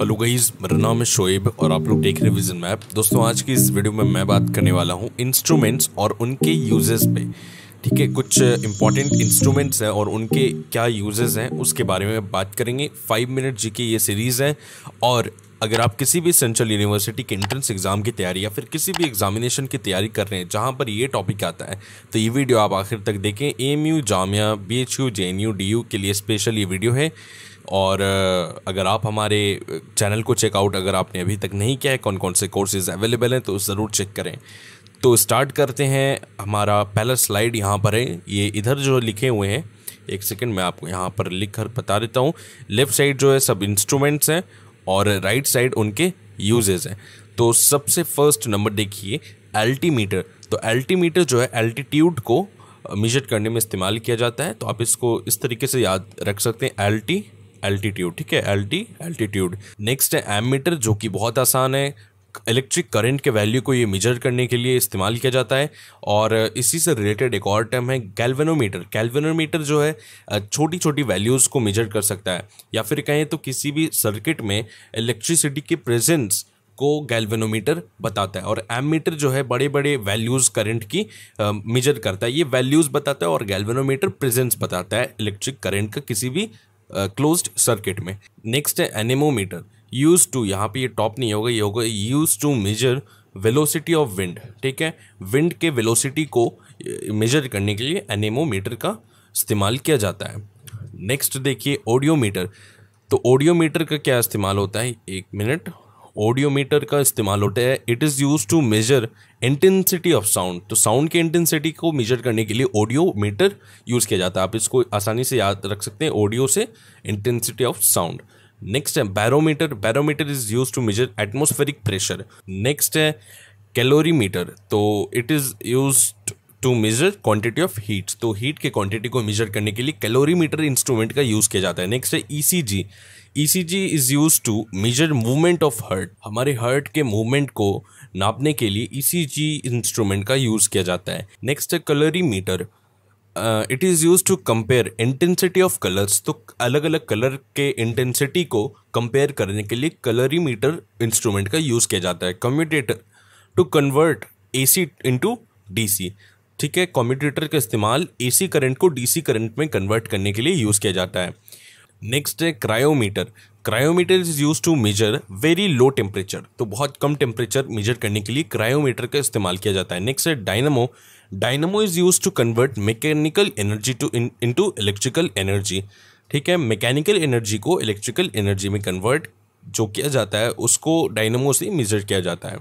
hello guys मेरा नाम है शोएब और आप लोग देख रहे हैं विजन मैप दोस्तों आज की इस वीडियो में मैं बात करने वाला हूँ इंस्ट्रूमेंट्स और उनके यूजेस पे ठीक है कुछ इंपॉर्टेंट इंस्ट्रूमेंट्स हैं और उनके क्या यूजेस हैं उसके बारे में बात करेंगे फाइव मिनट जी की ये सीरीज़ है और अगर आप किसी भी सेंट्रल यूनिवर्सिटी के एंट्रेंस एग्ज़ाम की तैयारी या फिर किसी भी एग्जामिनेशन की तैयारी कर रहे हैं जहाँ पर ये टॉपिक आता है तो ये वीडियो आप आखिर तक देखें M U Jamia B H U J N U D U के लिए स्पेशल ये वीडियो है और अगर आप हमारे चैनल को चेकआउट अगर आपने अभी तक नहीं किया है कौन कौन से कोर्सेज़ अवेलेबल हैं तो ज़रूर चेक करें तो स्टार्ट करते हैं हमारा पहला स्लाइड यहाँ पर है ये इधर जो लिखे हुए हैं एक सेकेंड मैं आपको यहाँ पर लिख कर बता देता हूँ लेफ़्ट साइड जो है सब इंस्ट्रूमेंट्स हैं और राइट साइड उनके यूजेज हैं तो सबसे फर्स्ट नंबर देखिए एल्टीमीटर तो एल्टीमीटर जो है एल्टीट्यूड को मेजर करने में इस्तेमाल किया जाता है तो आप इसको इस तरीके से याद रख सकते हैं एल्टी एल्टीट्यूड ठीक है एल टी एल्टीट्यूड नेक्स्ट है एमीटर जो कि बहुत आसान है इलेक्ट्रिक करंट के वैल्यू को ये मेजर करने के लिए इस्तेमाल किया जाता है और इसी से रिलेटेड एक और टर्म है गैल्वेनोमीटर गैल्वेनोमीटर जो है छोटी छोटी वैल्यूज़ को मेजर कर सकता है या फिर कहें तो किसी भी सर्किट में इलेक्ट्रिसिटी की प्रेजेंस को गैल्वेनोमीटर बताता है और एमीटर जो है बड़े बड़े वैल्यूज़ करंट की मेजर करता है ये वैल्यूज़ बताता है और गैल्वेनोमीटर प्रेजेंस बताता है इलेक्ट्रिक करंट का किसी भी क्लोज्ड सर्किट में नेक्स्ट है एनिमोमीटर यूज टू यहाँ पे ये टॉप नहीं होगा ये होगा use to measure velocity of wind ठीक है विंड के वेलोसिटी को मेजर करने के लिए एनेमोमीटर का इस्तेमाल किया जाता है नेक्स्ट देखिए ऑडियोमीटर तो ऑडियोमीटर का क्या इस्तेमाल होता है एक मिनट ऑडियो मीटर का इस्तेमाल होता है it is use to measure intensity of sound तो साउंड की इंटेंसिटी को मेजर करने के लिए ऑडियो मीटर यूज़ किया जाता है आप इसको आसानी से याद रख सकते हैं ऑडियो से इंटेंसिटी ऑफ साउंड नेक्स्ट है barometer barometer is use to measure atmospheric pressure next है मीटर तो it is use to measure quantity of heat तो हीट के क्वांटिटी को मेजर करने के लिए कैलोरीमीटर इंस्ट्रूमेंट का यूज़ किया जाता है नेक्स्ट है ECG ECG is use to measure movement of heart हमारे हर्ट के मूवमेंट को नापने के लिए ईसीजी e इंस्ट्रूमेंट का यूज़ किया जाता है नेक्स्ट है colorimeter it is use to compare intensity of colours तो अलग अलग कलर के इंटेंसिटी को कंपेयर करने के लिए कलरीमीटर इंस्ट्रूमेंट का यूज़ किया जाता है commutator to convert A C into D C ठीक है कॉम्यूटेटर का इस्तेमाल एसी करंट को डीसी करंट में कन्वर्ट करने के लिए यूज़ किया जाता है नेक्स्ट है cryometer cryometer is use to measure very low temperature तो बहुत कम टेम्परेचर मेजर करने के लिए क्रायोमीटर का इस्तेमाल किया जाता है नेक्स्ट है dynamo dynamo is use to convert mechanical energy to into electrical energy ठीक है मैकेनिकल एनर्जी को इलेक्ट्रिकल एनर्जी में कन्वर्ट जो किया जाता है उसको डायनमो से मेजर किया जाता है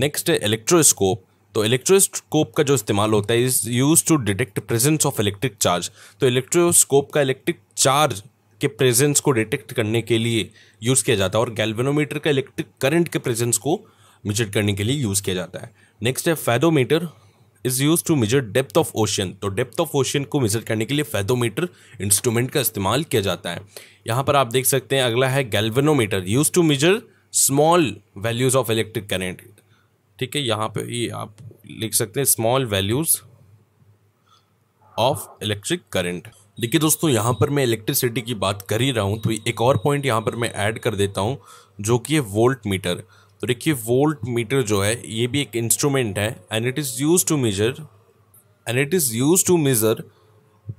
नेक्स्ट है इलेक्ट्रोस्कोप तो इलेक्ट्रोस्कोप का जो इस्तेमाल होता है is use to detect presence of electric charge तो इलेक्ट्रोस्कोप का इलेक्ट्रिक चार्ज के प्रेजेंस को डिटेक्ट करने के लिए यूज़ किया जाता है और गैल्वेनोमीटर का इलेक्ट्रिक करंट के प्रेजेंस को मेजर करने के लिए यूज़ किया जाता है नेक्स्ट है fathometer is use to measure depth of ocean तो डेप्थ ऑफ ओशन को मेजर करने के लिए फैदोमीटर इंस्ट्रूमेंट का इस्तेमाल किया जाता है यहाँ पर आप देख सकते हैं अगला है galvanometer use to measure small values of electric current ठीक है यहाँ पे ये आप लिख सकते हैं small values of electric current देखिए दोस्तों यहाँ पर मैं इलेक्ट्रिसिटी की बात कर ही रहा हूँ तो एक और पॉइंट यहाँ पर मैं ऐड कर देता हूँ जो कि है वोल्ट मीटर तो देखिए वोल्ट मीटर जो है ये भी एक इंस्ट्रूमेंट है and it is use to measure and it is use to measure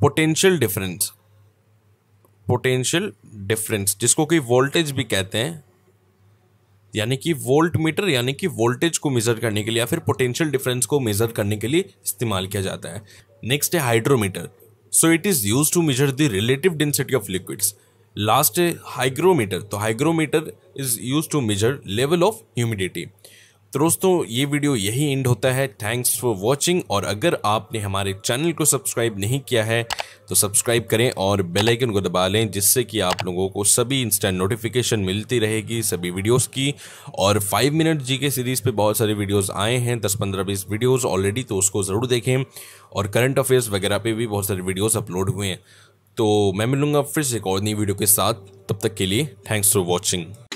potential difference potential difference जिसको कि वोल्टेज भी कहते हैं यानी कि वोल्ट मीटर यानी कि वोल्टेज को मेज़र करने के लिए या फिर पोटेंशियल डिफरेंस को मेज़र करने के लिए इस्तेमाल किया जाता है नेक्स्ट है hydrometer so it is use to measure the relative density of liquids last है हाइग्रोमीटर तो hygrometer is use to measure level of humidity तो दोस्तों ये वीडियो यही एंड होता है थैंक्स फॉर वॉचिंग और अगर आपने हमारे चैनल को सब्सक्राइब नहीं किया है तो सब्सक्राइब करें और बेल आइकन को दबा लें जिससे कि आप लोगों को सभी इंस्टेंट नोटिफिकेशन मिलती रहेगी सभी वीडियोस की और 5 मिनट जी के सीरीज़ पे बहुत सारे वीडियोस आए हैं 10-15 बीस वीडियोस ऑलरेडी तो उसको ज़रूर देखें और करंट अफेयर्स वगैरह पे भी बहुत सारे वीडियोज़ अपलोड हुए हैं तो मैं मिलूँगा फिर से एक और नई वीडियो के साथ तब तक के लिए थैंक्स फॉर वॉचिंग